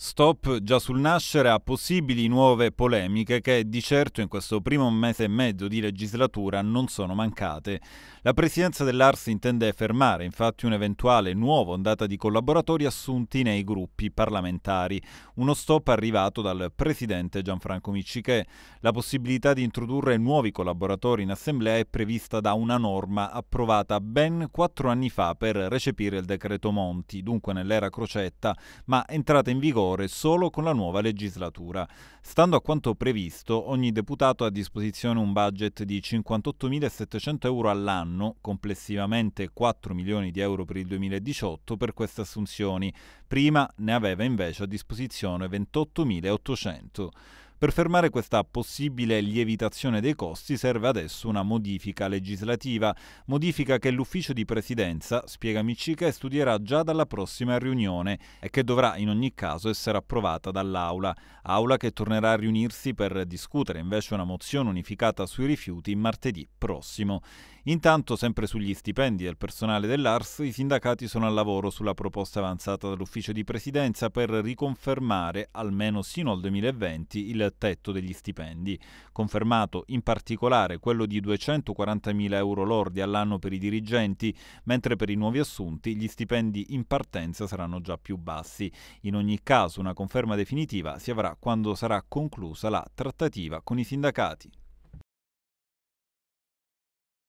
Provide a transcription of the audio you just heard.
Stop già sul nascere a possibili nuove polemiche che di certo in questo primo mese e mezzo di legislatura non sono mancate. La presidenza dell'Ars intende fermare infatti un'eventuale nuova ondata di collaboratori assunti nei gruppi parlamentari, uno stop arrivato dal presidente Gianfranco Miccichè. La possibilità di introdurre nuovi collaboratori in assemblea è prevista da una norma approvata ben quattro anni fa per recepire il decreto Monti, dunque nell'era Crocetta, ma entrata in vigore rigore solo con la nuova legislatura. Stando a quanto previsto, ogni deputato ha a disposizione un budget di 58.700 euro all'anno, complessivamente 4 milioni di euro per il 2018 per queste assunzioni. Prima ne aveva invece a disposizione 28.800. Per fermare questa possibile lievitazione dei costi serve adesso una modifica legislativa, modifica che l'ufficio di presidenza, spiega Micica, studierà già dalla prossima riunione e che dovrà in ogni caso essere approvata dall'Aula, Aula che tornerà a riunirsi per discutere invece una mozione unificata sui rifiuti martedì prossimo. Intanto, sempre sugli stipendi del personale dell'ARS, i sindacati sono al lavoro sulla proposta avanzata dall'ufficio di presidenza per riconfermare, almeno sino al 2020, il tetto degli stipendi, confermato in particolare quello di 240.000 euro lordi all'anno per i dirigenti, mentre per i nuovi assunti gli stipendi in partenza saranno già più bassi. In ogni caso una conferma definitiva si avrà quando sarà conclusa la trattativa con i sindacati.